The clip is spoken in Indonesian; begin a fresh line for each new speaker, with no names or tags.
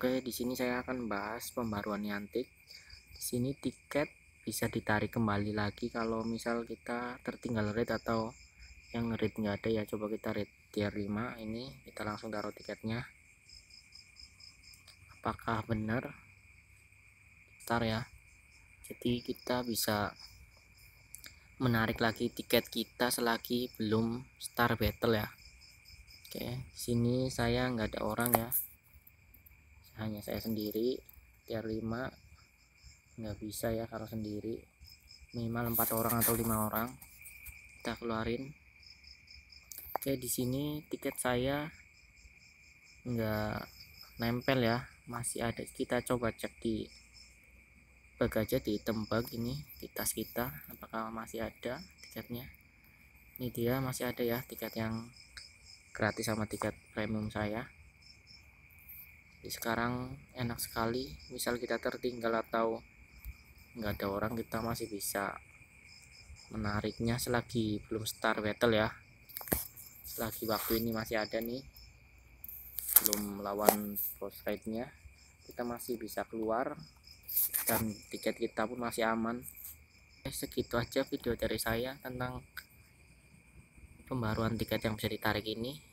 Oke, di sini saya akan bahas pembaruan Niantic. Di sini tiket bisa ditarik kembali lagi kalau misal kita tertinggal rate atau yang rate nggak ada ya coba kita rate tier 5 ini kita langsung taruh tiketnya apakah benar ntar ya jadi kita bisa menarik lagi tiket kita selagi belum star battle ya oke sini saya nggak ada orang ya hanya saya sendiri tier 5 nggak bisa ya kalau sendiri minimal empat orang atau lima orang kita keluarin oke di sini tiket saya nggak nempel ya masih ada kita coba cek di bag aja di tembak ini di tas kita apakah masih ada tiketnya ini dia masih ada ya tiket yang gratis sama tiket premium saya sekarang enak sekali misal kita tertinggal atau nggak ada orang kita masih bisa menariknya selagi belum start battle ya selagi waktu ini masih ada nih belum lawan boss fight-nya kita masih bisa keluar dan tiket kita pun masih aman eh, segitu aja video dari saya tentang pembaruan tiket yang bisa ditarik ini